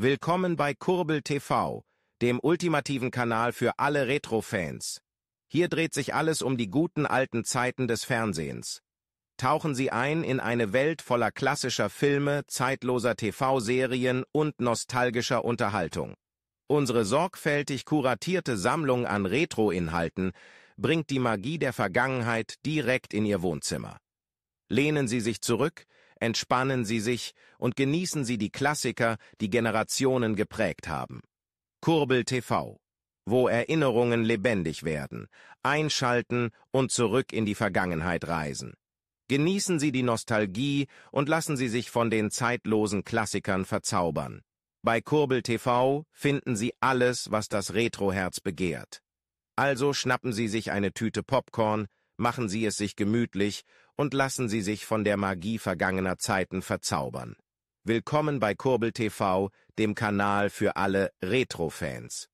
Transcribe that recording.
Willkommen bei Kurbel TV, dem ultimativen Kanal für alle Retro-Fans. Hier dreht sich alles um die guten alten Zeiten des Fernsehens. Tauchen Sie ein in eine Welt voller klassischer Filme, zeitloser TV-Serien und nostalgischer Unterhaltung. Unsere sorgfältig kuratierte Sammlung an Retro-Inhalten bringt die Magie der Vergangenheit direkt in Ihr Wohnzimmer. Lehnen Sie sich zurück, entspannen Sie sich und genießen Sie die Klassiker, die Generationen geprägt haben. Kurbel TV, wo Erinnerungen lebendig werden, einschalten und zurück in die Vergangenheit reisen. Genießen Sie die Nostalgie und lassen Sie sich von den zeitlosen Klassikern verzaubern. Bei Kurbel TV finden Sie alles, was das Retroherz begehrt. Also schnappen Sie sich eine Tüte Popcorn, machen Sie es sich gemütlich und lassen Sie sich von der Magie vergangener Zeiten verzaubern. Willkommen bei Kurbel TV, dem Kanal für alle Retro-Fans.